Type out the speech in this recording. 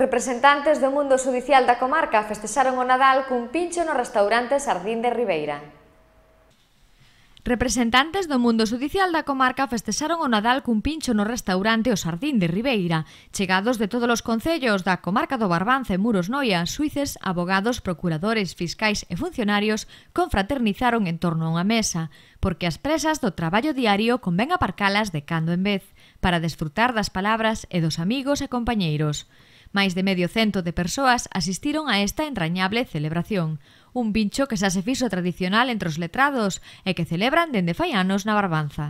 Representantes do mundo xudicial da comarca festexaron o Nadal cun pincho no restaurante Sardín de Ribeira. Representantes do mundo judicial da comarca festexaron o Nadal cun pincho no restaurante O Sardín de Ribeira. Chegados de todos os concellos da comarca do Barbance, Muros Noia, suíces, abogados, procuradores, fiscais e funcionarios confraternizaron en torno a unha mesa, porque as presas do traballo diario convén aparcalas de cando en vez, para desfrutar das palabras e dos amigos e compañeiros. Máis de medio cento de persoas asistiron a esta entrañable celebración, un vincho que xa se fixo tradicional entre os letrados e que celebran dende fai anos na Barbanza.